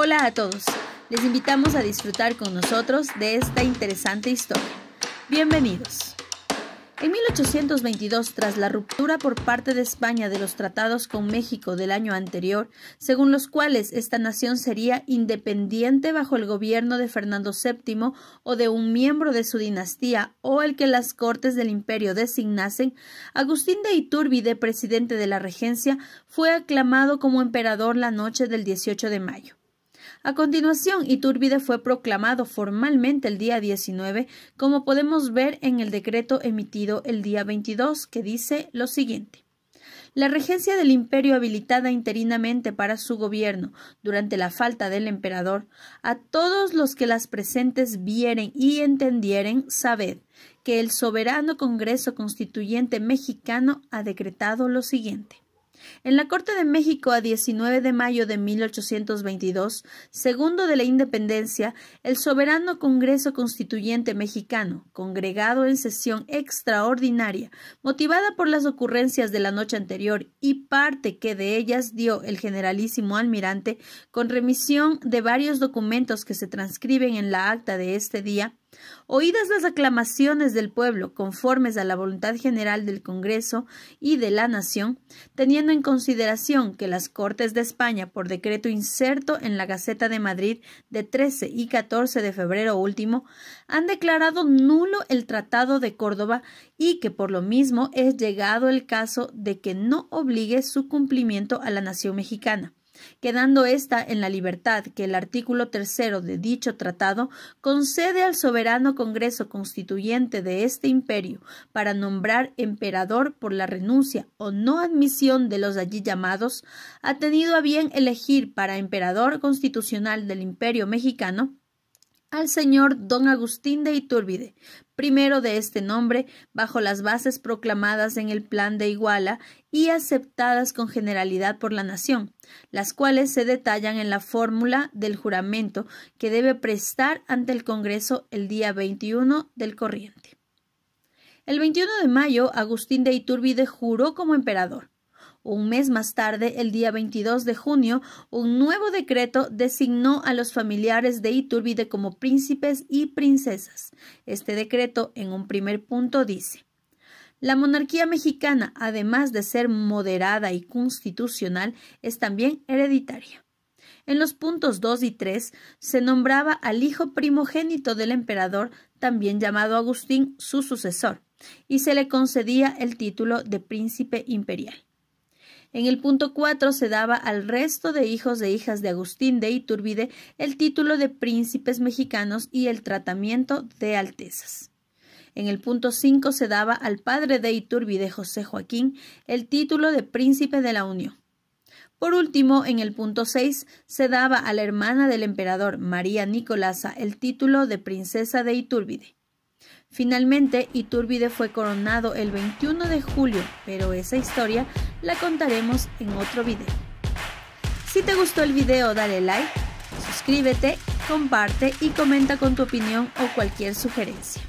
Hola a todos, les invitamos a disfrutar con nosotros de esta interesante historia. Bienvenidos. En 1822, tras la ruptura por parte de España de los tratados con México del año anterior, según los cuales esta nación sería independiente bajo el gobierno de Fernando VII o de un miembro de su dinastía o el que las cortes del imperio designasen, Agustín de Iturbide, presidente de la regencia, fue aclamado como emperador la noche del 18 de mayo. A continuación, Iturbide fue proclamado formalmente el día 19, como podemos ver en el decreto emitido el día 22, que dice lo siguiente. La regencia del imperio habilitada interinamente para su gobierno, durante la falta del emperador, a todos los que las presentes vieren y entendieren, sabed que el soberano Congreso Constituyente Mexicano ha decretado lo siguiente. En la Corte de México a 19 de mayo de 1822, segundo de la Independencia, el soberano Congreso Constituyente Mexicano, congregado en sesión extraordinaria, motivada por las ocurrencias de la noche anterior y parte que de ellas dio el generalísimo almirante, con remisión de varios documentos que se transcriben en la acta de este día, Oídas las aclamaciones del pueblo, conformes a la voluntad general del Congreso y de la Nación, teniendo en consideración que las Cortes de España, por decreto inserto en la Gaceta de Madrid de 13 y 14 de febrero último, han declarado nulo el Tratado de Córdoba y que por lo mismo es llegado el caso de que no obligue su cumplimiento a la nación mexicana quedando ésta en la libertad que el artículo tercero de dicho tratado concede al soberano Congreso Constituyente de este imperio para nombrar emperador por la renuncia o no admisión de los allí llamados, ha tenido a bien elegir para emperador constitucional del imperio mexicano al señor don Agustín de Iturbide, primero de este nombre, bajo las bases proclamadas en el Plan de Iguala y aceptadas con generalidad por la nación, las cuales se detallan en la fórmula del juramento que debe prestar ante el Congreso el día 21 del corriente. El 21 de mayo, Agustín de Iturbide juró como emperador. Un mes más tarde, el día 22 de junio, un nuevo decreto designó a los familiares de Iturbide como príncipes y princesas. Este decreto, en un primer punto, dice la monarquía mexicana, además de ser moderada y constitucional, es también hereditaria. En los puntos 2 y 3 se nombraba al hijo primogénito del emperador, también llamado Agustín, su sucesor, y se le concedía el título de príncipe imperial. En el punto 4 se daba al resto de hijos e hijas de Agustín de Iturbide el título de príncipes mexicanos y el tratamiento de altezas. En el punto 5 se daba al padre de Iturbide, José Joaquín, el título de príncipe de la Unión. Por último, en el punto 6 se daba a la hermana del emperador, María Nicolasa, el título de princesa de Iturbide. Finalmente, Iturbide fue coronado el 21 de julio, pero esa historia la contaremos en otro video. Si te gustó el video, dale like, suscríbete, comparte y comenta con tu opinión o cualquier sugerencia.